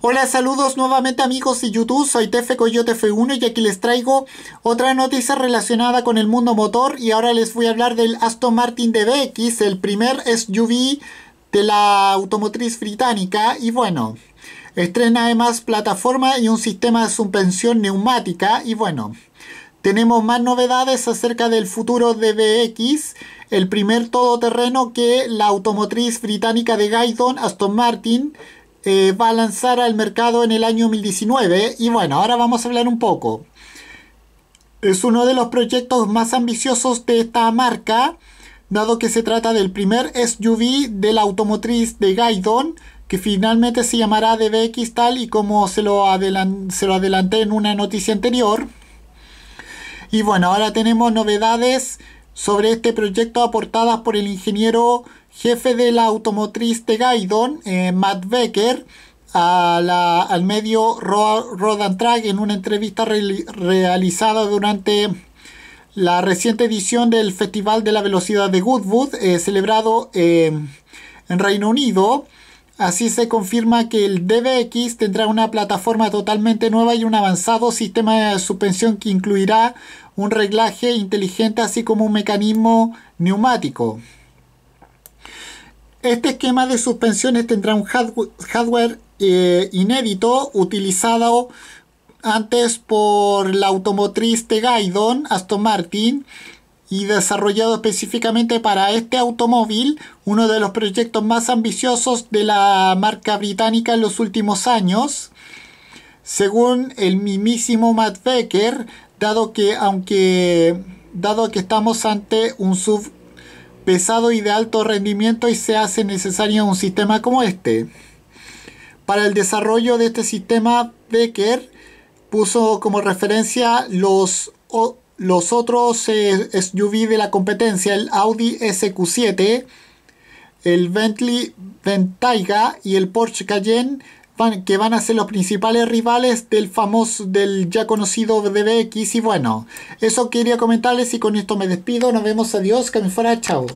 Hola, saludos nuevamente amigos de YouTube, soy Tefe Coyote F1 y aquí les traigo otra noticia relacionada con el mundo motor y ahora les voy a hablar del Aston Martin DBX, el primer SUV de la automotriz británica y bueno, estrena además plataforma y un sistema de suspensión neumática y bueno, tenemos más novedades acerca del futuro DBX, el primer todoterreno que la automotriz británica de Gaydon, Aston Martin, eh, va a lanzar al mercado en el año 2019 y bueno, ahora vamos a hablar un poco. Es uno de los proyectos más ambiciosos de esta marca, dado que se trata del primer SUV de la automotriz de Gaidon, que finalmente se llamará DBX tal y como se lo, se lo adelanté en una noticia anterior. Y bueno, ahora tenemos novedades sobre este proyecto aportada por el ingeniero jefe de la automotriz de Gaidon, eh, Matt Becker, al medio Road Track en una entrevista realizada durante la reciente edición del Festival de la Velocidad de Goodwood, eh, celebrado eh, en Reino Unido. Así se confirma que el DBX tendrá una plataforma totalmente nueva y un avanzado sistema de suspensión que incluirá un reglaje inteligente así como un mecanismo neumático. Este esquema de suspensiones tendrá un hardware eh, inédito utilizado antes por la automotriz Tegaydon Aston Martin, y desarrollado específicamente para este automóvil, uno de los proyectos más ambiciosos de la marca británica en los últimos años. Según el mismísimo Matt Becker, dado que aunque dado que estamos ante un sub pesado y de alto rendimiento y se hace necesario un sistema como este. Para el desarrollo de este sistema, Becker puso como referencia los los otros eh, es SUV de la competencia, el Audi SQ7, el Bentley Ventaiga y el Porsche Cayenne, que van a ser los principales rivales del famoso, del ya conocido DBX. Y bueno, eso quería comentarles y con esto me despido. Nos vemos, adiós, que me fuera, chao.